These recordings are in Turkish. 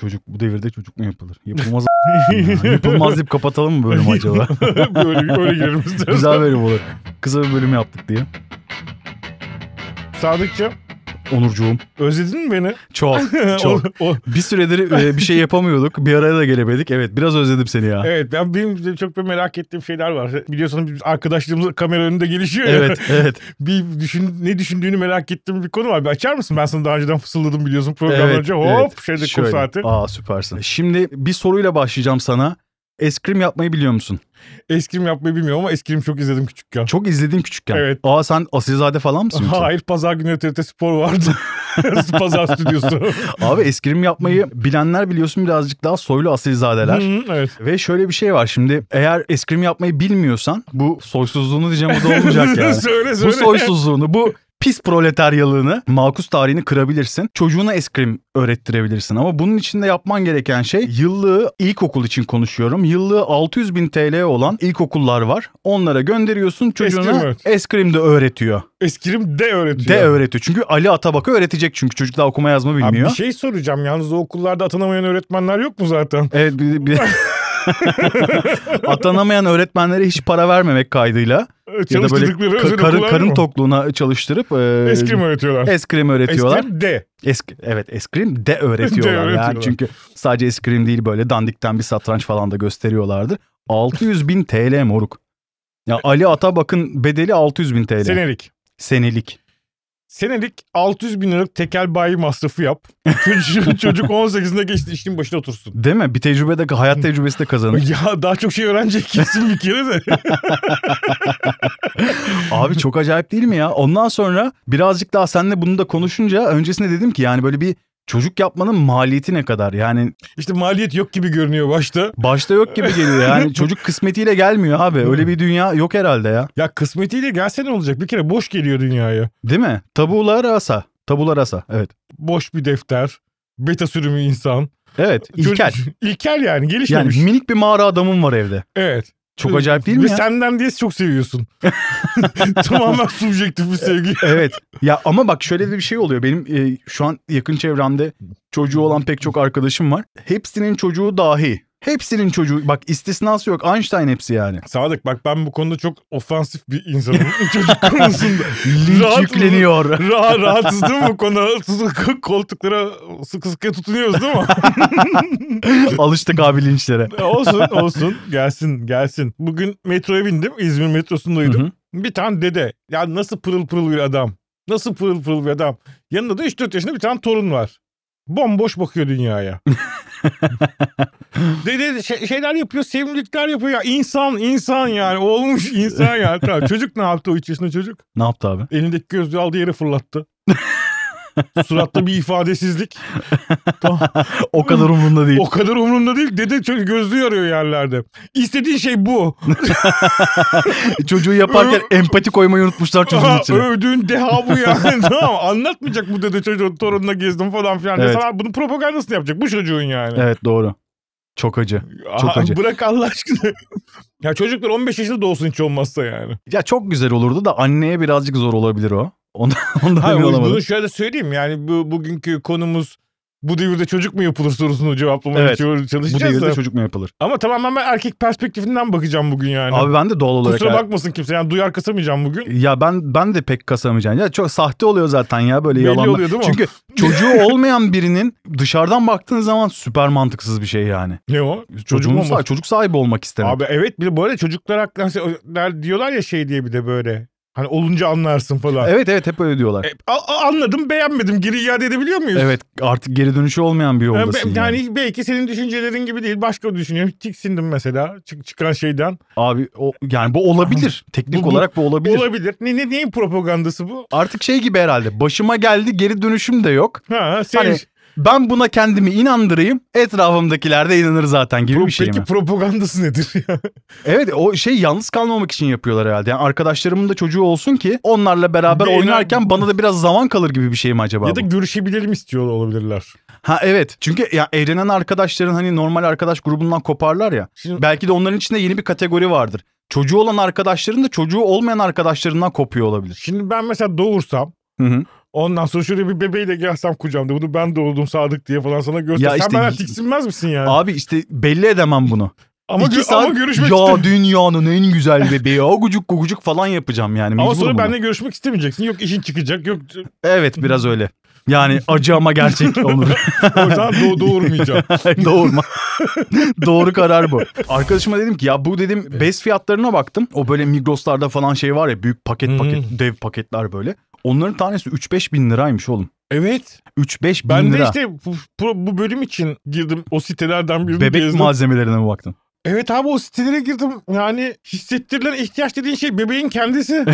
Çocuk bu devirde çocuk mu yapılır? Yapılmaz. yapılmaz deyip kapatalım mı bölüm acaba? böyle, böyle girelim istersen. Güzel bölüm olur. Kısa bir bölüm yaptık diye. Sadıkçı Onurcuğum. Özledin mi beni? Çok. Çok. o, o... Bir süredir e, bir şey yapamıyorduk. Bir araya da gelemedik. Evet biraz özledim seni ya. Evet ben benim çok da merak ettiğim şeyler var. Biliyorsunuz biz arkadaşlığımız kamera önünde gelişiyor ya. Evet evet. bir düşün, ne düşündüğünü merak ettiğim bir konu var. Bir açar mısın? Ben sana daha önceden fısıldadım biliyorsun program evet, önce. Hop evet. şeyde Şöyle. saati. Aa süpersin. Şimdi bir soruyla başlayacağım sana. Eskrim yapmayı biliyor musun? Eskrim yapmayı bilmiyorum ama eskrim çok izledim küçükken. Çok izledin küçükken. Evet. Aa sen Asilzade falan mısın? Hayır pazar günü TRT Spor vardı. pazar stüdyosu. Abi eskrim yapmayı bilenler biliyorsun birazcık daha soylu asilzadeler. evet. Ve şöyle bir şey var şimdi eğer eskrim yapmayı bilmiyorsan bu soysuzluğunu diyeceğim o da olmayacak yani. söyle söyle. Bu soysuzluğunu bu pis proletaryalığını, makus tarihini kırabilirsin. Çocuğuna eskrim öğrettirebilirsin. Ama bunun için de yapman gereken şey yıllığı ilkokul için konuşuyorum. Yıllığı 600 bin TL olan ilkokullar var. Onlara gönderiyorsun çocuğuna eskrim, de öğretiyor. Eskrim de öğretiyor. De öğretiyor. Çünkü Ali Atabak'ı öğretecek çünkü çocuk daha okuma yazma bilmiyor. Abi bir şey soracağım yalnız o okullarda atanamayan öğretmenler yok mu zaten? Evet. Bir, bir... Atanamayan öğretmenlere hiç para vermemek kaydıyla. Ya da böyle ka- karın, karın tokluğuna çalıştırıp. E, eskrim öğretiyorlar. Eskrim öğretiyorlar. Eskrim de. Esk, evet eskrim de öğretiyorlar. de öğretiyorlar. Yani çünkü sadece eskrim değil böyle dandikten bir satranç falan da gösteriyorlardır 600 bin TL moruk. Ya Ali Ata bakın bedeli 600 bin TL. Senelik. Senelik. Senelik 600 bin liralık tekel bayi masrafı yap. çocuk, çocuk 18'inde geçti işin başına otursun. Değil mi? Bir tecrübe de hayat tecrübesi de kazanır. ya daha çok şey öğrenecek kesin bir kere de. Abi çok acayip değil mi ya? Ondan sonra birazcık daha seninle bunu da konuşunca öncesinde dedim ki yani böyle bir çocuk yapmanın maliyeti ne kadar? Yani işte maliyet yok gibi görünüyor başta. Başta yok gibi geliyor yani. çocuk kısmetiyle gelmiyor abi. Öyle bir dünya yok herhalde ya. Ya kısmetiyle gelse ne olacak? Bir kere boş geliyor dünyaya. Değil mi? Tabula rasa. Tabula rasa. Evet. Boş bir defter. Beta sürümü insan. Evet. İlkel. Çocuk, ilkel yani gelişmemiş. Yani minik bir mağara adamım var evde. Evet. Çok acayip değil mi ya? senden diye çok seviyorsun. Tamamen subjektif bir sevgi. evet. Ya ama bak şöyle de bir şey oluyor. Benim e, şu an yakın çevremde çocuğu olan pek çok arkadaşım var. Hepsinin çocuğu dahi. Hepsinin çocuğu bak istisnası yok Einstein hepsi yani. Sadık bak ben bu konuda çok ofansif bir insanım çocuk konusunda. Linç rahat, yükleniyor. Rahat, rahatsız değil mi bu konuda? Koltuklara sıkı sıkı tutunuyoruz değil mi? Alıştık abi linçlere. E, olsun olsun gelsin gelsin. Bugün metroya bindim İzmir metrosundaydım. Hı hı. Bir tane dede yani nasıl pırıl pırıl bir adam. Nasıl pırıl pırıl bir adam. Yanında da 3-4 yaşında bir tane torun var. Bomboş bakıyor dünyaya. Dede şey, şeyler yapıyor, sevimlilikler yapıyor ya. İnsan, insan yani. Olmuş insan yani. Tamam. Çocuk ne yaptı o 3 yaşında çocuk? Ne yaptı abi? Elindeki gözlüğü aldı yere fırlattı. Suratta bir ifadesizlik. tamam. o kadar umurumda değil. O kadar umurumda değil. Dede çok gözlüğü arıyor yerlerde. İstediğin şey bu. Çocuğu yaparken empati koymayı unutmuşlar çocuğun için. Övdüğün deha bu yani. tamam anlatmayacak bu dede çocuğun torununa gezdim falan filan. Evet. Sana bunun propagandasını yapacak bu çocuğun yani. Evet doğru. Çok acı. Çok Aa, acı. Bırak Allah aşkına. ya çocuklar 15 yaşında da olsun hiç olmazsa yani. Ya çok güzel olurdu da anneye birazcık zor olabilir o. Ondan, ondan Hayır, Bunu şöyle söyleyeyim yani bu, bugünkü konumuz bu devirde çocuk mu yapılır sorusunu cevaplamaya evet. çalışacağız. Bu devirde da. çocuk mu yapılır? Ama tamamen ben erkek perspektifinden bakacağım bugün yani. Abi ben de doğal olarak. Kusura er- bakmasın kimse yani duyar kasamayacağım bugün. Ya ben ben de pek kasamayacağım. Ya çok sahte oluyor zaten ya böyle Belli yalanlar. oluyor değil mi? Çünkü çocuğu olmayan birinin dışarıdan baktığın zaman süper mantıksız bir şey yani. Ne o? Çocuğun olmak. Sah- çocuk sahibi olmak istemek. Abi evet bir de böyle çocuklar hakkında diyorlar ya şey diye bir de böyle. Hani olunca anlarsın falan. Evet evet hep öyle diyorlar. E, a- anladım beğenmedim geri iade edebiliyor muyuz? Evet artık geri dönüşü olmayan bir e, yoldasın. Yani, yani. yani belki senin düşüncelerin gibi değil başka düşünüyorum. Tiksindim mesela çık çıkan şeyden. Abi o, yani bu olabilir. Teknik bu, olarak bu olabilir. Olabilir. Ne, ne, neyin propagandası bu? Artık şey gibi herhalde başıma geldi geri dönüşüm de yok. Ha, sevinç. Hani ben buna kendimi inandırayım etrafımdakiler de inanır zaten gibi Pro, bir şey peki mi? Peki propagandası nedir ya? evet o şey yalnız kalmamak için yapıyorlar herhalde. Yani arkadaşlarımın da çocuğu olsun ki onlarla beraber Beyler... oynarken bana da biraz zaman kalır gibi bir şey mi acaba? Ya da bu? görüşebilirim istiyor olabilirler. Ha evet çünkü ya evlenen arkadaşların hani normal arkadaş grubundan koparlar ya. Şimdi... Belki de onların içinde yeni bir kategori vardır. Çocuğu olan arkadaşların da çocuğu olmayan arkadaşlarından kopuyor olabilir. Şimdi ben mesela doğursam Hı hı. Ondan sonra şöyle bir bebeği de gelsem kucağımda bunu ben doğurdum Sadık diye falan sana göstersem işte, bana tiksinmez misin yani? Abi işte belli edemem bunu. Ama, İki gö- saat, ama görüşmek Ya istedim. dünyanın en güzel bebeği o gucuk gucuk falan yapacağım yani. Mecburum ama sonra buna. benimle görüşmek istemeyeceksin. Yok işin çıkacak yok. Evet biraz öyle. Yani acı ama gerçek olur. o yüzden doğurmayacağım. Doğurma. Doğru karar bu. Arkadaşıma dedim ki ya bu dedim bez fiyatlarına baktım. O böyle Migros'larda falan şey var ya büyük paket paket dev paketler böyle. Onların tanesi 3-5 bin liraymış oğlum. Evet. 3-5 bin lira. Ben de işte bu, bu bölüm için girdim o sitelerden birini Bebek gezdim. malzemelerine mi baktın? Evet abi o sitelere girdim. Yani hissettirilen ihtiyaç dediğin şey bebeğin kendisi.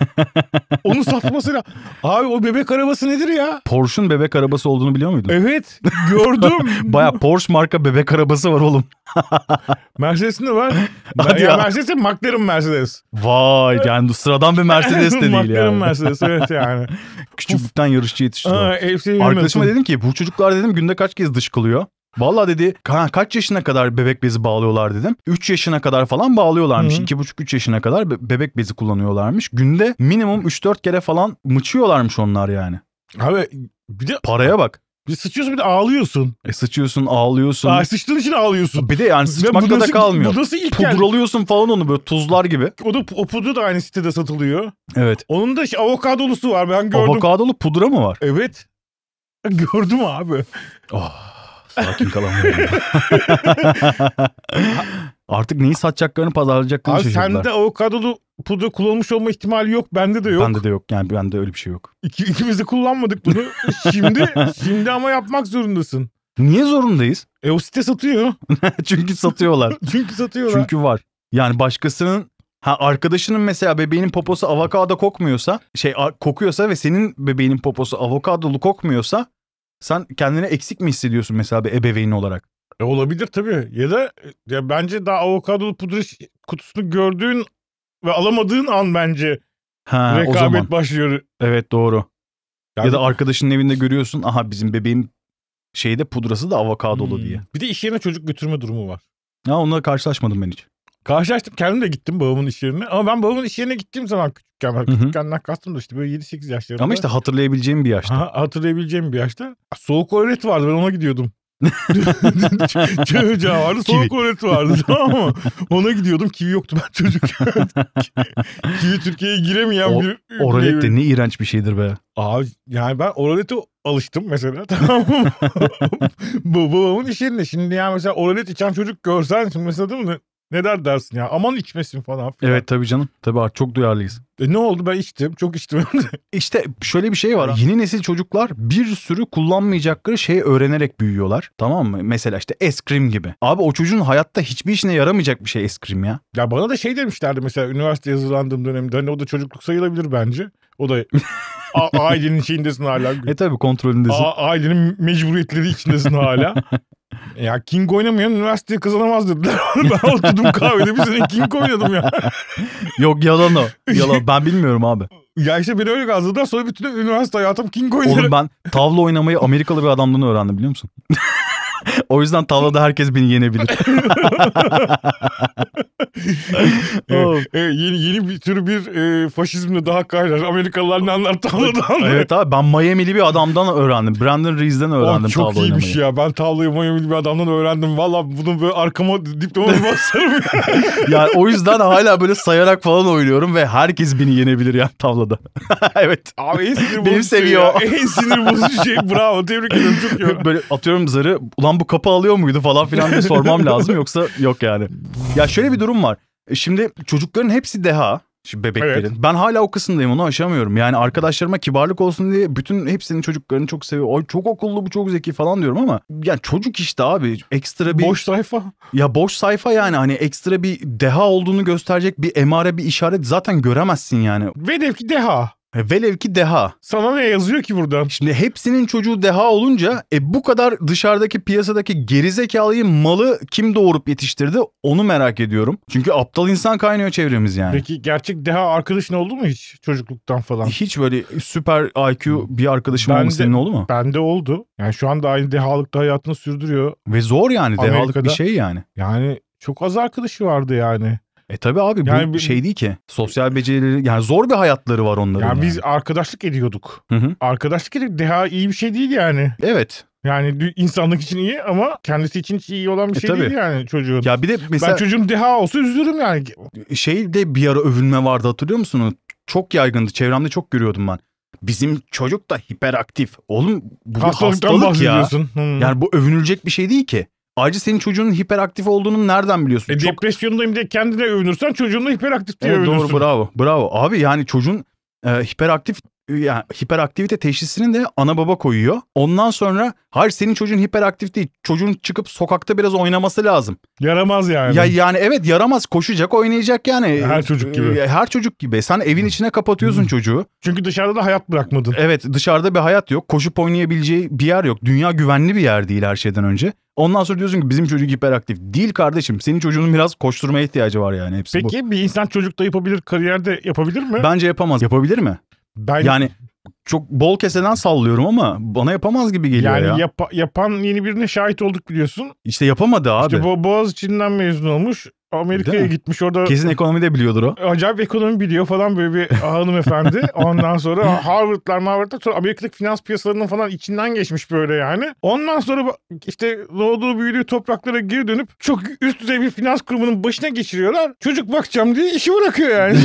Onu satmasıyla Abi o bebek arabası nedir ya? Porsche'un bebek arabası olduğunu biliyor muydun? Evet gördüm. Baya Porsche marka bebek arabası var oğlum. Mercedes'in de var. Hadi ya. ya. Mercedes'e McLaren Mercedes. Vay yani sıradan bir Mercedes de değil McLaren yani. Mercedes evet yani. Küçüklükten yarışçı yetişti. Arkadaşıma dedim ki bu çocuklar dedim günde kaç kez dış kılıyor? Vallahi dedi Ka kaç yaşına kadar bebek bezi bağlıyorlar dedim. 3 yaşına kadar falan bağlıyorlarmış. 2,5-3 yaşına kadar be bebek bezi kullanıyorlarmış. Günde minimum 3-4 kere falan mıçıyorlarmış onlar yani. Abi bir de paraya bak. Bir sıçıyorsun bir de ağlıyorsun. E sıçıyorsun ağlıyorsun. Aa, sıçtığın için ağlıyorsun. Bir de yani sıçmakla nasıl, da kalmıyor. Bu nasıl ilk Pudralıyorsun yani. falan onu böyle tuzlar gibi. O da o pudra da aynı sitede satılıyor. Evet. Onun da işte avokadolusu var ben gördüm. Avokadolu pudra mı var? Evet. Gördüm abi. Oh. Sakin kalamıyorum. Artık neyi satacaklarını pazarlayacaklarını Abi şaşırdılar. Sende avokadolu pudra kullanmış olma ihtimali yok. Bende de yok. Bende de yok. Yani bende öyle bir şey yok. İki, ikimiz de kullanmadık bunu. şimdi şimdi ama yapmak zorundasın. Niye zorundayız? E o site satıyor. Çünkü satıyorlar. Çünkü satıyorlar. Çünkü var. Yani başkasının Ha arkadaşının mesela bebeğinin poposu avokado kokmuyorsa, şey kokuyorsa ve senin bebeğinin poposu avokadolu kokmuyorsa sen kendini eksik mi hissediyorsun mesela bir ebeveyn olarak? E olabilir tabii. Ya da ya bence daha avokadolu pudra kutusunu gördüğün ve alamadığın an bence ha, rekabet başlıyor. Evet doğru. Yani... Ya da arkadaşının evinde görüyorsun aha bizim bebeğin şeyde pudrası da avokadolu hmm. diye. Bir de iş yerine çocuk götürme durumu var. Ya onunla karşılaşmadım ben hiç. Karşılaştım kendim de gittim babamın iş yerine. Ama ben babamın iş yerine gittiğim zaman küçükken var. Küçükkenden kastım da işte böyle 7-8 yaşlarında. Ama işte hatırlayabileceğim bir yaşta. Ha, hatırlayabileceğim bir yaşta. Soğuk öğret vardı ben ona gidiyordum. Çocuğa vardı soğuk öğret vardı tamam mı? Ona gidiyordum kivi yoktu ben çocuk. kivi Türkiye'ye giremeyen o, bir... Oralet de ne iğrenç bir şeydir be. Abi yani ben oralete alıştım mesela tamam mı? Babamın iş yerinde şimdi yani mesela oralet içen çocuk görsen şimdi mesela değil mi? Neler dersin ya aman içmesin falan filan. Evet tabii canım. Tabii artık çok duyarlıyız. E ne oldu ben içtim çok içtim. İşte şöyle bir şey var. Yeni nesil çocuklar bir sürü kullanmayacakları şeyi öğrenerek büyüyorlar. Tamam mı? Mesela işte eskrim gibi. Abi o çocuğun hayatta hiçbir işine yaramayacak bir şey eskrim ya. Ya bana da şey demişlerdi mesela üniversite hazırlandığım dönemde. Hani o da çocukluk sayılabilir bence. O da A ailenin şeyindesin hala. E tabi kontrolündesin. A ailenin mecburiyetleri içindesin hala. Ya King oynamayan üniversite kazanamaz dediler. ben oturdum kahvede bir sene King oynadım ya. Yok yalan o. Yalan. Ben bilmiyorum abi. Ya işte beni öyle kazdılar sonra bütün üniversite hayatım King oynadı. Oğlum ben tavla oynamayı Amerikalı bir adamdan öğrendim biliyor musun? o yüzden tavlada herkes beni yenebilir. evet, evet, yeni, yeni bir tür bir e, faşizmle daha kaynar. Amerikalılar ne anlar tavladan? evet abi ben Miami'li bir adamdan öğrendim. Brandon Reese'den öğrendim Oğlum, çok tavla oynamayı. Çok iyiymiş ya. Ben tavlayı Miami'li bir adamdan öğrendim. Valla bunu böyle arkama diploma bir basarım ya. yani o yüzden hala böyle sayarak falan oynuyorum ve herkes beni yenebilir yani tavlada. evet. Abi en sinir bozucu Benim şey seviyor. ya. En sinir bozucu şey. Bravo. Tebrik ederim. Çok iyi. Böyle atıyorum zarı. Ulan lan bu kapı alıyor muydu falan filan diye sormam lazım yoksa yok yani. Ya şöyle bir durum var. E, şimdi çocukların hepsi deha. Şimdi bebeklerin. Evet. Ben hala o kısımdayım onu aşamıyorum. Yani arkadaşlarıma kibarlık olsun diye bütün hepsinin çocuklarını çok seviyor. Ay çok okullu bu çok zeki falan diyorum ama yani çocuk işte abi ekstra bir... Boş sayfa. Ya boş sayfa yani hani ekstra bir deha olduğunu gösterecek bir emare bir işaret zaten göremezsin yani. Velev ki deha. E, velev ki deha. Sana ne yazıyor ki buradan? Şimdi hepsinin çocuğu deha olunca e, bu kadar dışarıdaki piyasadaki gerizekalıyı malı kim doğurup yetiştirdi onu merak ediyorum. Çünkü aptal insan kaynıyor çevremiz yani. Peki gerçek deha arkadaşın oldu mu hiç çocukluktan falan? E, hiç böyle süper IQ bir arkadaşım ben olmuş senin oldu mu? Bende oldu. Yani şu anda aynı dehalıkta hayatını sürdürüyor. Ve zor yani Amerika'da. bir şey yani. Yani çok az arkadaşı vardı yani. E tabi abi bu yani, şey değil ki. Sosyal becerileri yani zor bir hayatları var onların. Yani, yani. biz arkadaşlık ediyorduk. Hı hı. Arkadaşlık ediyorduk. daha iyi bir şey değil yani. Evet. Yani insanlık için iyi ama kendisi için hiç iyi olan bir e, şey tabii. değil yani çocuğun. Ya bir de mesela ben çocuğum deha olsa üzülürüm yani. Şey de bir ara övünme vardı hatırlıyor musunuz? Çok yaygındı. Çevremde çok görüyordum ben. Bizim çocuk da hiperaktif. Oğlum bu hastalık ya. Hmm. Yani bu övünülecek bir şey değil ki. Acı senin çocuğunun hiperaktif olduğunu nereden biliyorsun? E, Çok... Depresyondayım diye kendine övünürsen çocuğunla hiperaktif diye evet, övünürsün. Doğru bravo bravo. Abi yani çocuğun e, hiperaktif yani hiperaktivite teşhisini de ana baba koyuyor. Ondan sonra hayır senin çocuğun hiperaktif değil. Çocuğun çıkıp sokakta biraz oynaması lazım. Yaramaz yani. Ya yani evet yaramaz. Koşacak, oynayacak yani. Her çocuk gibi. Her çocuk gibi. Sen evin içine kapatıyorsun çocuğu. Çünkü dışarıda da hayat bırakmadın. Evet, dışarıda bir hayat yok. Koşup oynayabileceği bir yer yok. Dünya güvenli bir yer değil her şeyden önce. Ondan sonra diyorsun ki bizim çocuk hiperaktif. Değil kardeşim. Senin çocuğunun biraz koşturmaya ihtiyacı var yani hepsi Peki bu. bir insan çocukta yapabilir, kariyerde yapabilir mi? Bence yapamaz. Yapabilir mi? Ben... Yani çok bol keseden sallıyorum ama bana yapamaz gibi geliyor yani ya. Yani yap yapan yeni birine şahit olduk biliyorsun. İşte yapamadı abi. İşte Bo Boğaziçi'nden mezun olmuş. Amerika'ya gitmiş orada. Kesin ekonomi de biliyordur o. Acayip ekonomi biliyor falan böyle bir hanımefendi. Ondan sonra Harvard'lar Harvard'lar sonra Amerika'daki finans piyasalarının falan içinden geçmiş böyle yani. Ondan sonra işte doğduğu büyüdüğü topraklara geri dönüp çok üst düzey bir finans kurumunun başına geçiriyorlar. Çocuk bakacağım diye işi bırakıyor yani.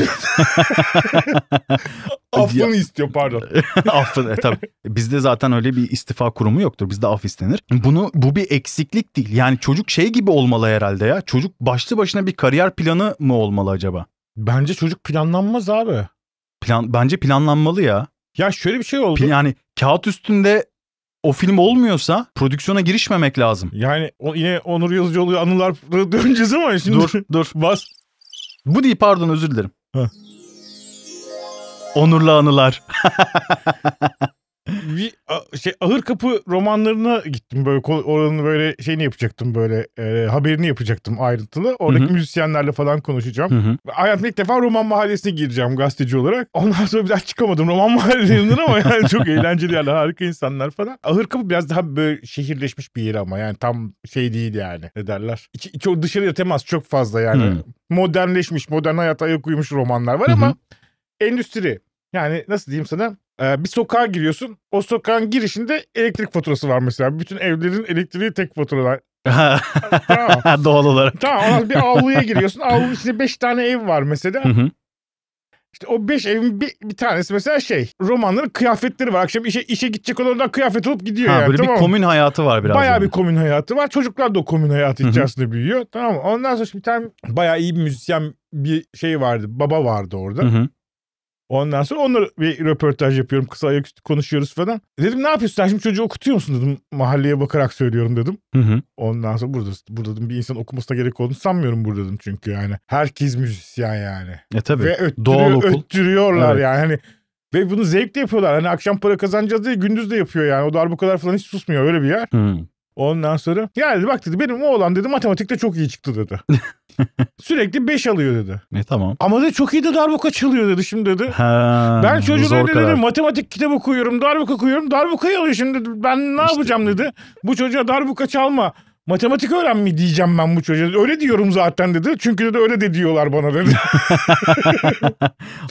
Affını istiyor pardon. Affını e, tabii. Bizde zaten öyle bir istifa kurumu yoktur. Bizde af istenir. Bunu bu bir eksiklik değil. Yani çocuk şey gibi olmalı herhalde ya. Çocuk başlı başına başına bir kariyer planı mı olmalı acaba? Bence çocuk planlanmaz abi. Plan bence planlanmalı ya. Ya şöyle bir şey oldu. Pl yani kağıt üstünde o film olmuyorsa prodüksiyona girişmemek lazım. Yani o, yine Onur Yazıcıoğlu anılar döneceğiz ama şimdi. Dur dur. Bas. Bu değil pardon özür dilerim. Heh. Onurlu anılar. bir şey ahır kapı romanlarına gittim böyle oranın böyle şeyini yapacaktım böyle e, haberini yapacaktım ayrıntılı. Oradaki Hı-hı. müzisyenlerle falan konuşacağım. hı Hayatımda ilk defa roman mahallesine gireceğim gazeteci olarak. Ondan sonra biraz çıkamadım roman mahallelerinden ama yani çok eğlenceli yerler harika insanlar falan. Ahır kapı biraz daha böyle şehirleşmiş bir yer ama yani tam şey değil yani ne derler. İç, iç, dışarıya temas çok fazla yani. Hı-hı. Modernleşmiş modern hayata ayak uymuş romanlar var Hı-hı. ama endüstri yani nasıl diyeyim sana ee, bir sokağa giriyorsun. O sokağın girişinde elektrik faturası var mesela. Bütün evlerin elektriği tek faturalar. tamam. Doğal olarak. Tamam ondan bir avluya giriyorsun. Avlunun içinde 5 tane ev var mesela. Hı hı. İşte o 5 evin bir, bir tanesi mesela şey romanların kıyafetleri var. Akşam işe işe gidecek olanlar kıyafet alıp gidiyor ha, yani. Böyle tamam. bir komün hayatı var biraz. Bayağı yani. bir komün hayatı var. Çocuklar da o komün hayatı içerisinde büyüyor. Tamam Ondan sonra bir tane bayağı iyi bir müzisyen bir şey vardı. Baba vardı orada. Hı-hı. Ondan sonra onunla bir röportaj yapıyorum. Kısa ayaküstü konuşuyoruz falan. Dedim ne yapıyorsun sen şimdi çocuğu okutuyor musun dedim. Mahalleye bakarak söylüyorum dedim. Hı hı. Ondan sonra burada, burada dedim, bir insan okumasına gerek olduğunu sanmıyorum burada dedim çünkü yani. Herkes müzisyen yani. E tabii. Ve öttürüyor, Doğal okul. öttürüyorlar evet. yani. Hani ve bunu zevkle yapıyorlar. Hani akşam para kazanacağız diye gündüz de yapıyor yani. O bu kadar falan hiç susmuyor öyle bir yer. Hı. Ondan sonra geldi bak dedi benim oğlan dedi matematikte çok iyi çıktı dedi. Sürekli 5 alıyor dedi. Ne tamam. Ama da çok iyi de darbuka çalıyor dedi şimdi dedi. Ha, ben çocuğa dedi, dedi matematik kitabı koyuyorum darbuka koyuyorum darbukayı alıyor şimdi dedi. ben ne işte. yapacağım dedi. Bu çocuğa darbuka çalma matematik öğren mi diyeceğim ben bu çocuğa. Öyle diyorum zaten dedi. Çünkü dedi öyle de diyorlar bana dedi.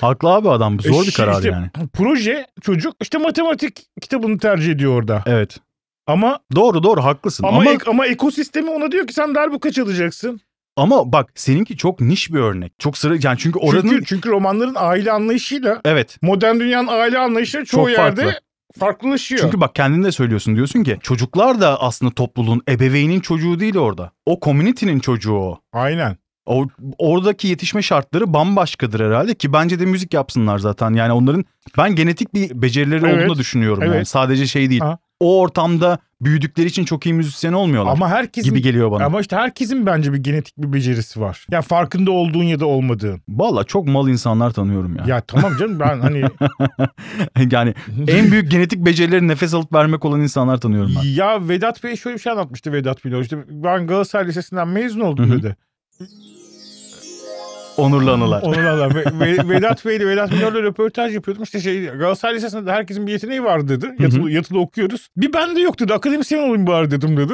Haklı abi adam. Zor e bir karar işte, yani. Proje çocuk işte matematik kitabını tercih ediyor orada. Evet. Ama doğru doğru haklısın. Ama ama, ek, ama ekosistemi ona diyor ki sen darbuka çalacaksın. Ama bak seninki çok niş bir örnek. Çok sıra yani çünkü oranın çünkü, çünkü romanların aile anlayışıyla evet. modern dünyanın aile anlayışıyla çoğu çok yerde farklı farklılaşıyor. Çünkü bak kendin de söylüyorsun diyorsun ki çocuklar da aslında topluluğun ebeveynin çocuğu değil orada. O community'nin çocuğu o. Aynen. O, oradaki yetişme şartları bambaşkadır herhalde ki bence de müzik yapsınlar zaten. Yani onların ben genetik bir becerileri evet. olduğunu düşünüyorum. Evet. Yani sadece şey değil. Aha o ortamda büyüdükleri için çok iyi müzisyen olmuyorlar. Ama herkesin gibi geliyor bana. Ama işte herkesin bence bir genetik bir becerisi var. Yani farkında olduğun ya da olmadığın. Valla çok mal insanlar tanıyorum ya. Ya tamam canım ben hani yani en büyük genetik becerileri nefes alıp vermek olan insanlar tanıyorum ben. Ya Vedat Bey şöyle bir şey anlatmıştı Vedat Bey. İşte ben Galatasaray Lisesi'nden mezun oldum Hı-hı. dedi. Onurlu anılar. Onurlu anılar. Ve, ve, Vedat Bey Vedat Milor'la röportaj yapıyordum. İşte şey Galatasaray Lisesi'nde herkesin bir yeteneği var dedi. Yatılı, yatılı okuyoruz. Bir bende yok dedi. Akademisyen olayım bari dedim dedi.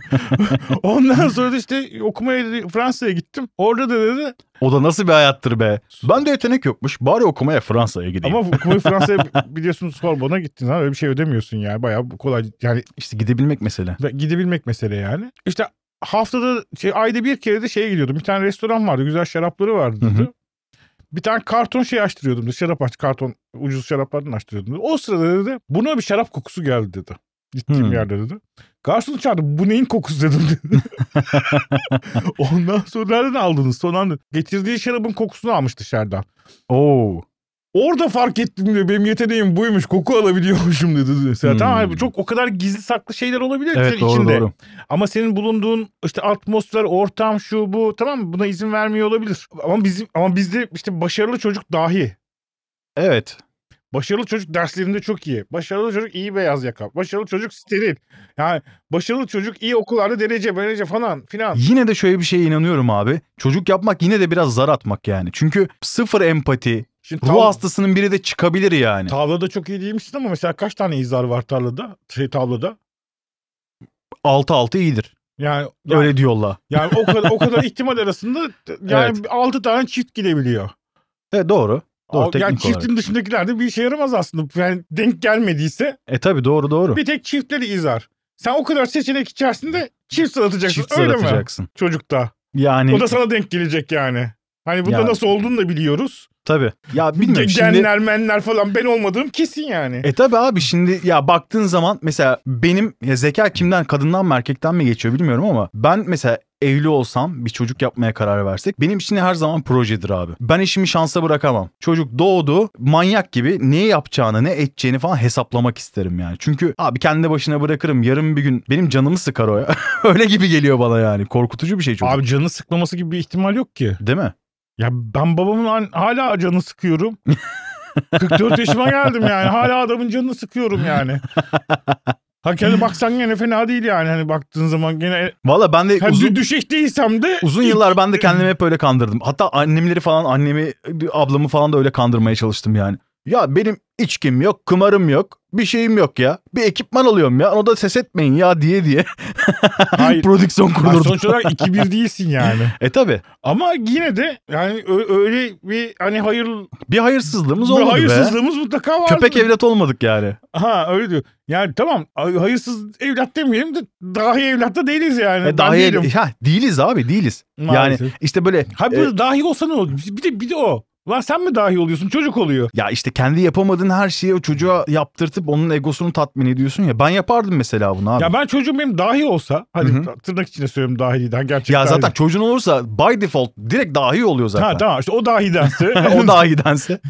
Ondan sonra da işte okumaya Fransa'ya gittim. Orada da dedi. O da nasıl bir hayattır be. Ben de yetenek yokmuş. Bari okumaya Fransa'ya gideyim. Ama okumayı Fransa'ya biliyorsunuz Sorbon'a gittin. Öyle bir şey ödemiyorsun yani. Bayağı kolay. Yani işte gidebilmek mesele. Gidebilmek mesele yani. İşte haftada şey, ayda bir kere de şeye gidiyordum. Bir tane restoran vardı. Güzel şarapları vardı dedi. Bir tane karton şey açtırıyordum. dedi Şarap aç karton ucuz şaraplardan açtırıyordum. Dedi. O sırada dedi buna bir şarap kokusu geldi dedi. Gittiğim hmm. yerde dedi. Garson çağırdı. Bu neyin kokusu dedim dedi. Ondan sonra nereden aldınız? Son anda hani getirdiği şarabın kokusunu almış dışarıdan. Oo. Orada fark ettim diyor. Benim yeteneğim buymuş. Koku alabiliyormuşum dedi. Mesela. Hmm. Tamam çok o kadar gizli saklı şeyler olabilir evet, doğru, içinde. Doğru. Ama senin bulunduğun işte atmosfer, ortam şu bu tamam buna izin vermiyor olabilir. Ama bizim ama bizde işte başarılı çocuk dahi. Evet. Başarılı çocuk derslerinde çok iyi. Başarılı çocuk iyi beyaz yaka. Başarılı çocuk steril. Yani başarılı çocuk iyi okullarda derece böylece falan filan. Yine de şöyle bir şeye inanıyorum abi. Çocuk yapmak yine de biraz zar atmak yani. Çünkü sıfır empati, Şimdi Ruh tav- hastasının biri de çıkabilir yani. Tavlada çok iyi değilmişsin ama mesela kaç tane izar var tarlada? Şey tavlada? 6-6 iyidir. Yani, yani öyle diyorlar. Yani o kadar o kadar ihtimal arasında yani evet. 6 tane çift gidebiliyor. E doğru. Doğru, o, yani çiftin olarak. dışındakiler de bir işe yaramaz aslında. Yani denk gelmediyse. E tabi doğru doğru. Bir tek çiftleri izar. Sen o kadar seçenek içerisinde çift sıratacaksın çift öyle sıratacaksın. mi? Çocukta. Yani. O da sana denk gelecek yani. Hani bunda yani, nasıl olduğunu da biliyoruz. Tabii. Ya bilmiyorum şimdi. Genler falan ben olmadığım kesin yani. E tabii abi şimdi ya baktığın zaman mesela benim ya zeka kimden kadından mı erkekten mi geçiyor bilmiyorum ama ben mesela evli olsam bir çocuk yapmaya karar versek benim için her zaman projedir abi. Ben işimi şansa bırakamam. Çocuk doğdu manyak gibi ne yapacağını ne edeceğini falan hesaplamak isterim yani. Çünkü abi kendi başına bırakırım yarın bir gün benim canımı sıkar o ya. Öyle gibi geliyor bana yani korkutucu bir şey çok. Abi canı sıkmaması gibi bir ihtimal yok ki. Değil mi? Ya ben babamın hala canı sıkıyorum. 44 yaşıma geldim yani. Hala adamın canını sıkıyorum yani. Hakikaten baksan gene fena değil yani hani baktığın zaman gene. Valla ben de uzun, düşeş değilsem de. Uzun yıllar ben de e kendimi hep öyle kandırdım. Hatta annemleri falan annemi ablamı falan da öyle kandırmaya çalıştım yani. Ya benim içkim yok, kumarım yok, bir şeyim yok ya. Bir ekipman alıyorum ya. Ona da ses etmeyin ya diye diye. Hayır. Prodüksiyon kurulur. Sonuç olarak 2-1 değilsin yani. e tabi. Ama yine de yani öyle bir hani hayır... Bir hayırsızlığımız bir olmadı hayırsızlığımız be. mutlaka var. Köpek evlat olmadık yani. Ha öyle diyor. Yani tamam hayırsız evlat demeyelim de dahi evlat da değiliz yani. E, dahi ha, değiliz abi değiliz. Maalesef. Yani işte böyle. Ha, e, dahi olsa ne olur? Bir de, bir de o. Lan sen mi dahi oluyorsun? Çocuk oluyor. Ya işte kendi yapamadığın her şeyi o çocuğa yaptırtıp onun egosunu tatmin ediyorsun ya. Ben yapardım mesela bunu abi. Ya ben çocuğum benim dahi olsa hadi Hı-hı. tırnak içine söylüyorum dahiliden gerçekten. Ya zaten dahi. çocuğun olursa by default direkt dahi oluyor zaten. Ha tamam işte o dahidense. o dahidense.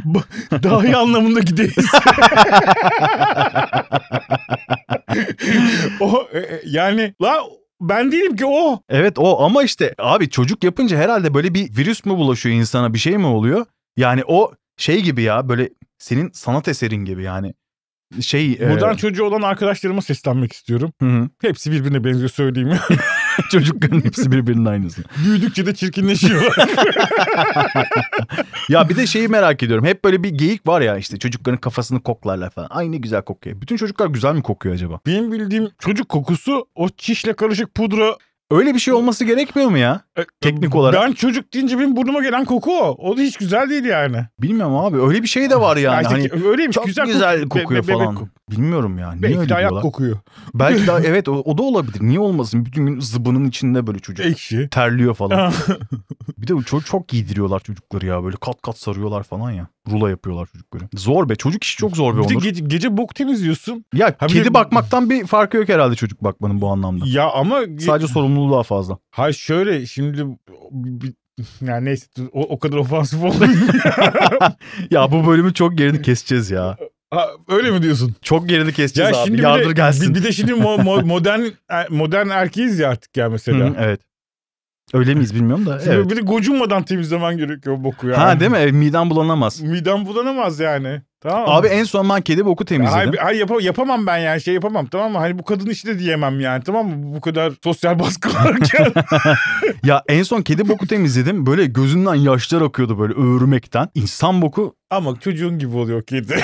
dahi anlamında değilse. o e, e, yani la ben değilim ki o. Evet o ama işte abi çocuk yapınca herhalde böyle bir virüs mü bulaşıyor insana bir şey mi oluyor? Yani o şey gibi ya böyle senin sanat eserin gibi yani şey... Buradan e... çocuğu olan arkadaşlarıma seslenmek istiyorum. Hı-hı. Hepsi birbirine benziyor söyleyeyim. Çocukların hepsi birbirinin aynısı. Büyüdükçe de çirkinleşiyor. ya bir de şeyi merak ediyorum. Hep böyle bir geyik var ya işte çocukların kafasını koklarlar falan. Ay ne güzel kokuyor. Bütün çocuklar güzel mi kokuyor acaba? Benim bildiğim çocuk kokusu o çişle karışık pudra Öyle bir şey olması gerekmiyor mu ya? E, Teknik olarak. Ben çocuk deyince benim burnuma gelen koku o. O da hiç güzel değil yani. Bilmiyorum abi. Öyle bir şey de var yani. Belki hani, öyleymiş. Çok güzel, güzel koku, kokuyor be, be, falan. Koku. Bilmiyorum yani. Niye Belki öyle de ayak diyorlar? kokuyor. Belki de evet o, o da olabilir. Niye olmasın? Bütün gün zıbının içinde böyle çocuk. Ekşi. Terliyor falan. bir de çok, çok giydiriyorlar çocukları ya. Böyle kat kat sarıyorlar falan ya rula yapıyorlar çocukları. Zor be. Çocuk işi çok zor be bir Onur. Gece, gece bok temizliyorsun. Ya ha, kedi de... bakmaktan bir farkı yok herhalde çocuk bakmanın bu anlamda. Ya ama... Sadece sorumluluğu daha fazla. Hayır şöyle şimdi yani neyse o, o kadar ofansif oldu. ya bu bölümü çok gerini keseceğiz ya. Ha, öyle mi diyorsun? Çok gerini keseceğiz ya abi. Şimdi Yardır de, gelsin. Bir, bir de şimdi mo, mo, modern er, modern erkeğiz ya artık ya mesela. Hı, evet. Öyle miyiz bilmiyorum da. Evet. Bir de gocunmadan temizlemen gerekiyor boku yani. Ha değil mi? E, bulanamaz. Midem bulanamaz yani. Tamam Abi en son ben kedi boku temizledim. Hayır, hayır yap yapamam ben yani şey yapamam tamam mı? Hani bu kadın işi de diyemem yani tamam mı? Bu kadar sosyal baskı varken. ya en son kedi boku temizledim. Böyle gözünden yaşlar akıyordu böyle öğürmekten. İnsan boku ama çocuğun gibi oluyor kedi.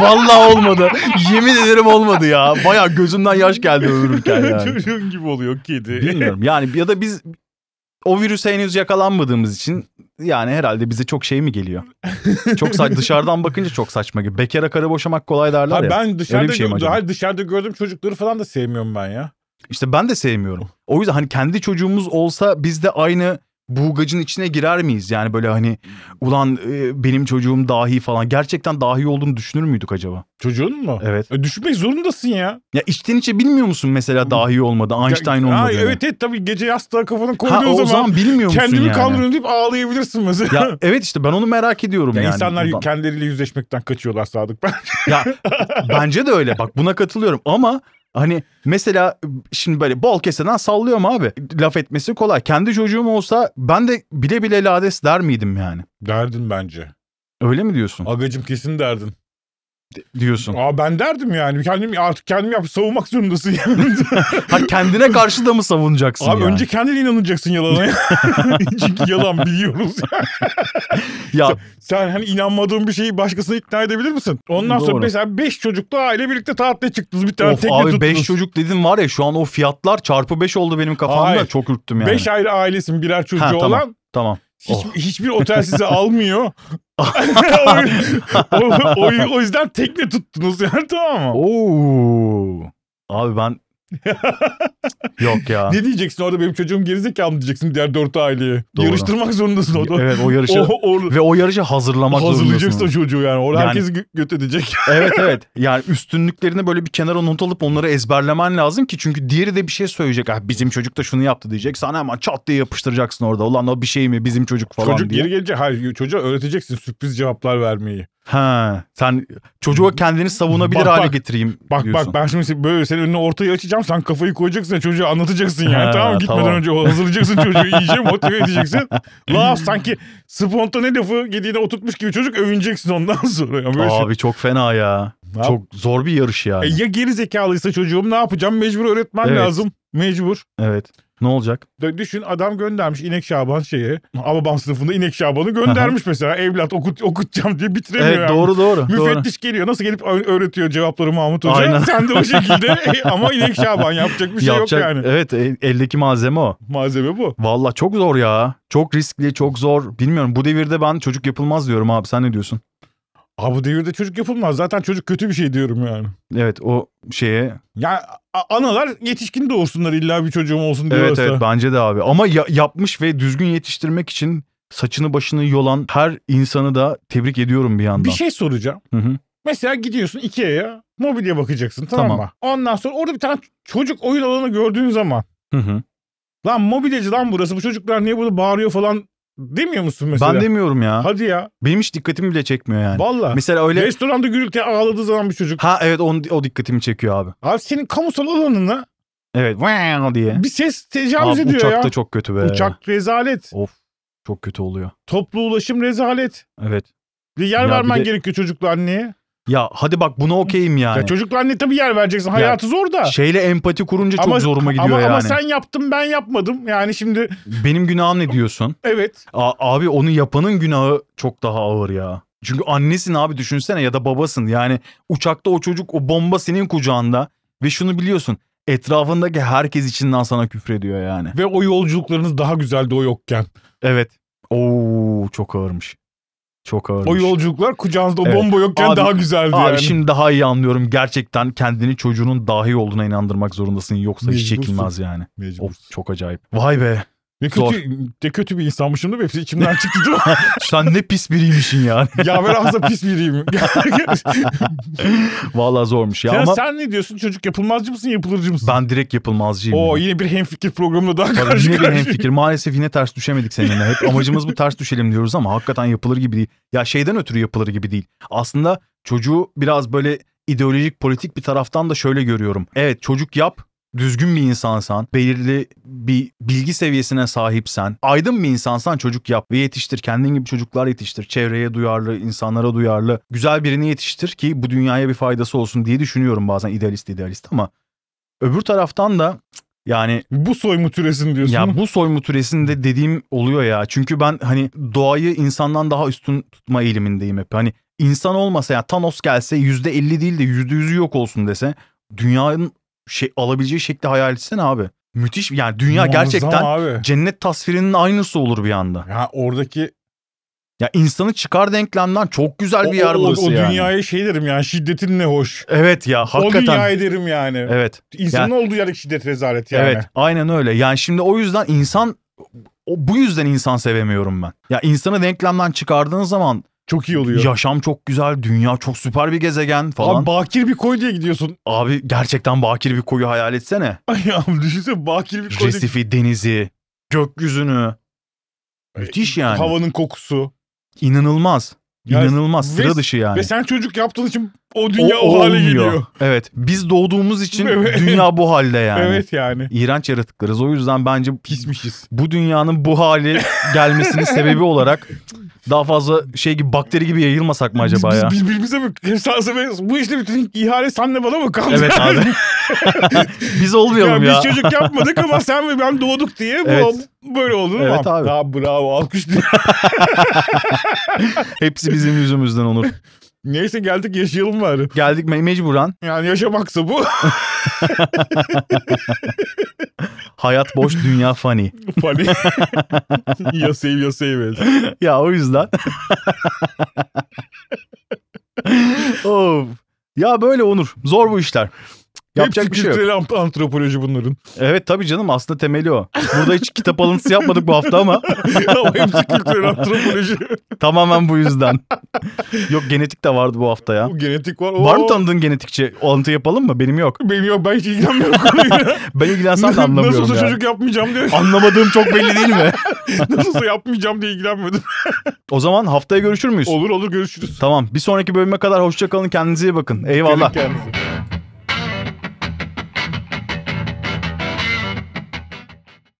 Vallahi olmadı. Yemin ederim olmadı ya. Baya gözümden yaş geldi öğürürken yani. çocuğun gibi oluyor kedi. Bilmiyorum yani ya da biz o virüse henüz yakalanmadığımız için yani herhalde bize çok şey mi geliyor? çok saç, dışarıdan bakınca çok saçma gibi. Bekara karı boşamak kolay derler ya. Ben dışarıda, şey gö- hayır, dışarıda gördüğüm çocukları falan da sevmiyorum ben ya. İşte ben de sevmiyorum. O yüzden hani kendi çocuğumuz olsa biz de aynı buğgacın içine girer miyiz? Yani böyle hani ulan e, benim çocuğum dahi falan. Gerçekten dahi olduğunu düşünür müydük acaba? Çocuğun mu? Evet. E, düşünmek zorundasın ya. Ya içten içe bilmiyor musun mesela dahi olmadı, Einstein olmadı. Ha, evet evet tabii gece yastığa kafanı koyduğun ha, o zaman, zaman bilmiyor musun kendimi yani? kaldırıyorum deyip ağlayabilirsin mesela. Ya, evet işte ben onu merak ediyorum ya yani. İnsanlar bundan. kendileriyle yüzleşmekten kaçıyorlar Sadık ben ya bence de öyle bak buna katılıyorum ama Hani mesela şimdi böyle bol keseden sallıyorum abi. Laf etmesi kolay. Kendi çocuğum olsa ben de bile bile lades der miydim yani? Derdin bence. Öyle mi diyorsun? Agacım kesin derdin diyorsun. Aa ben derdim yani. Kendim artık kendim yap savunmak zorundasın yani. ha kendine karşı da mı savunacaksın Abi ya? önce kendine inanacaksın yalana. Çünkü yalan biliyoruz yani. ya. Sen, sen hani inanmadığın bir şeyi başkasına ikna edebilir misin? Ondan Doğru. sonra mesela 5 çocukla aile birlikte tatile çıktınız. Bir tane of, tekne abi 5 çocuk dedin var ya şu an o fiyatlar çarpı 5 oldu benim kafamda. Hayır. Çok ürktüm yani. 5 ayrı ailesin birer çocuğu ha, tamam, olan. Tamam. Hiç, oh. Hiçbir otel sizi almıyor o, o, o, o yüzden tekne tuttunuz yani tamam mı? Oo. Abi ben Yok ya. Ne diyeceksin orada benim çocuğum gerizekalı mı diyeceksin diğer dört aileyi. Doğru. Yarıştırmak zorundasın orada. Evet o yarışı o, o, ve o yarışı hazırlamak hazırlayacaksın zorundasın. Hazırlayacaksın çocuğu yani. Orada yani, herkes gö göt edecek. evet evet. Yani üstünlüklerini böyle bir kenara not alıp onları ezberlemen lazım ki çünkü diğeri de bir şey söyleyecek. Ah bizim çocuk da şunu yaptı diyecek. Sana hemen çat diye yapıştıracaksın orada. Ulan o bir şey mi bizim çocuk falan çocuk diye. Çocuk geri gelecek. Hayır çocuğa öğreteceksin sürpriz cevaplar vermeyi. Ha, sen çocuğa kendini savunabilir bak, hale bak, getireyim Bak diyorsun. bak ben şimdi böyle senin önüne ortayı açacağım. Sen kafayı koyacaksın çocuğa anlatacaksın yani. He, tamam mı? Gitmeden tamam. önce hazırlayacaksın çocuğu iyice motive edeceksin. Laf sanki spontane lafı gediğine oturtmuş gibi çocuk övüneceksin ondan sonra. ya böyle şey- Abi şey. çok fena ya. Ne çok yap? zor bir yarış yani. E, ya geri zekalıysa çocuğum ne yapacağım? Mecbur öğretmen evet. lazım. Mecbur. Evet. Ne olacak? Düşün adam göndermiş İnek Şaban şeye. Alabam sınıfında İnek Şaban'ı göndermiş mesela. Evlat okut, okutacağım diye bitiremiyor. Evet abi. doğru doğru. Müfettiş doğru. geliyor. Nasıl gelip öğretiyor cevapları Mahmut Hoca. Aynen. Sen de o şekilde e, ama İnek Şaban yapacak bir şey yapacak, yok yani. Evet e, eldeki malzeme o. Malzeme bu. Valla çok zor ya. Çok riskli çok zor. Bilmiyorum bu devirde ben çocuk yapılmaz diyorum abi sen ne diyorsun? Abi bu devirde çocuk yapılmaz. Zaten çocuk kötü bir şey diyorum yani. Evet o şeye. Yani analar yetişkin doğursunlar illa bir çocuğum olsun diyorsa. Evet evet bence de abi. Ama ya- yapmış ve düzgün yetiştirmek için saçını başını yolan her insanı da tebrik ediyorum bir yandan. Bir şey soracağım. Hı hı. Mesela gidiyorsun Ikea'ya mobilya bakacaksın tamam, tamam mı? Ondan sonra orada bir tane çocuk oyun alanı gördüğün zaman. Hı hı. Lan mobilyacı lan burası bu çocuklar niye burada bağırıyor falan Demiyor musun mesela? Ben demiyorum ya. Hadi ya. Benim hiç dikkatimi bile çekmiyor yani. Valla. Mesela öyle... Restoranda gürültü ağladığı zaman bir çocuk. Ha evet on, o dikkatimi çekiyor abi. Abi senin kamusal alanına... Evet wow diye. Bir ses tecavüz abi, ediyor uçak ya. Uçak da çok kötü be. Uçak rezalet. Of çok kötü oluyor. Toplu ulaşım rezalet. Evet. Bir yer ya vermen bir de... gerekiyor çocukla anneye. Ya hadi bak buna okeyim yani. Ya çocuklar anne tabii yer vereceksin. Hayatı ya, zor da. Şeyle empati kurunca ama, çok zoruma gidiyor ama, yani. Ama sen yaptın ben yapmadım. Yani şimdi. Benim günahım ne diyorsun? evet. A abi onu yapanın günahı çok daha ağır ya. Çünkü annesin abi düşünsene ya da babasın. Yani uçakta o çocuk o bomba senin kucağında. Ve şunu biliyorsun etrafındaki herkes içinden sana küfür ediyor yani. Ve o yolculuklarınız daha güzeldi o yokken. Evet. Oo çok ağırmış. Çok ağırmış. O yolculuklar kucağınızda o evet. bomba yokken abi, daha güzeldi abi yani. şimdi daha iyi anlıyorum. Gerçekten kendini çocuğunun dahi olduğuna inandırmak zorundasın. Yoksa Mecbursun. hiç çekilmez yani. Mecbursun. Of çok acayip. Vay be. Ne kötü, ne kötü bir insanmışım da Hepsi içimden çıktı değil mi? Sen ne pis biriymişsin yani. ya ben aslında pis biriyim. Valla zormuş ya, ya ama... Sen ne diyorsun çocuk yapılmazcı mısın yapılırcı mısın? Ben direkt yapılmazcıyım. Oo yani. yine bir hemfikir programına daha Tabii karşı Yine bir hemfikir. Maalesef yine ters düşemedik seninle. Hep amacımız bu ters düşelim diyoruz ama hakikaten yapılır gibi değil. Ya şeyden ötürü yapılır gibi değil. Aslında çocuğu biraz böyle ideolojik politik bir taraftan da şöyle görüyorum. Evet çocuk yap düzgün bir insansan, belirli bir bilgi seviyesine sahipsen, aydın bir insansan çocuk yap ve yetiştir. Kendin gibi çocuklar yetiştir. Çevreye duyarlı, insanlara duyarlı, güzel birini yetiştir ki bu dünyaya bir faydası olsun diye düşünüyorum bazen idealist idealist ama öbür taraftan da yani bu soymut türesin diyorsun. Ya bu soymut üresin de dediğim oluyor ya. Çünkü ben hani doğayı insandan daha üstün tutma eğilimindeyim hep. Hani insan olmasa ya yani Thanos gelse %50 değil de %100'ü yok olsun dese dünyanın şey alabileceği şekli hayal etsene abi. Müthiş yani dünya Muazzam gerçekten abi. cennet tasvirinin aynısı olur bir anda. Ya oradaki ya insanı çıkar denklemden çok güzel o, bir yer o, burası o, o yani. O dünyaya şey derim yani şiddetin ne hoş. Evet ya hakikaten. O dünyaya derim yani. Evet. İnsanın yani, olduğu yerdeki şiddet rezalet yani. Evet aynen öyle. Yani şimdi o yüzden insan o, bu yüzden insan sevemiyorum ben. Ya insanı denklemden çıkardığın zaman çok iyi oluyor. Yaşam çok güzel, dünya çok süper bir gezegen falan. Abi bakir bir koy diye gidiyorsun. Abi gerçekten bakir bir koyu hayal etsene. Ay abi düşünsene bakir bir koyu. Resifi, denizi, gökyüzünü. E, Müthiş yani. Havanın kokusu. İnanılmaz. Yani İnanılmaz. Sıra ve, dışı yani. Ve sen çocuk yaptığın için o dünya o, o hale olmuyor. geliyor. Evet. Biz doğduğumuz için evet. dünya bu halde yani. Evet yani. İğrenç yaratıklarız. O yüzden bence pismişiz. Bu dünyanın bu hali gelmesinin sebebi olarak daha fazla şey gibi bakteri gibi yayılmasak mı acaba biz, ya? Biz birbirimize mi? Bu işte bütün ihale senle bana mı kaldı? Evet abi. biz olmayalım ya. ya. Biz çocuk yapmadık ama sen ve ben doğduk diye bu böyle oldu. Evet mu? abi. Daha bravo alkış. Hepsi bizim yüzümüzden olur. Neyse geldik yaşayalım bari. Geldik me- mecburen. Yani yaşamaksa bu. Hayat boş, dünya funny. Funny. ya save ya save it. Ya o yüzden. of. Ya böyle Onur. Zor bu işler. Yapacak Hepsi bir şey yok. antropoloji bunların. Evet tabii canım aslında temeli o. Burada hiç kitap alıntısı yapmadık bu hafta ama Ama hepsi kültürel antropoloji. tamamen bu yüzden. Yok genetik de vardı bu hafta ya. Bu Genetik var. Var mı tanıdığın genetikçi? O alıntı yapalım mı? Benim yok. Benim yok ben hiç ilgilenmiyorum konuyla. Ben ilgilensem de anlamıyorum Nasıl ya. çocuk yapmayacağım diye. Anlamadığım çok belli değil mi? Nasılsa yapmayacağım diye ilgilenmedim. O zaman haftaya görüşür müyüz? Olur olur görüşürüz. Tamam bir sonraki bölüme kadar hoşçakalın kendinize iyi bakın. Eyvallah. Kendinize.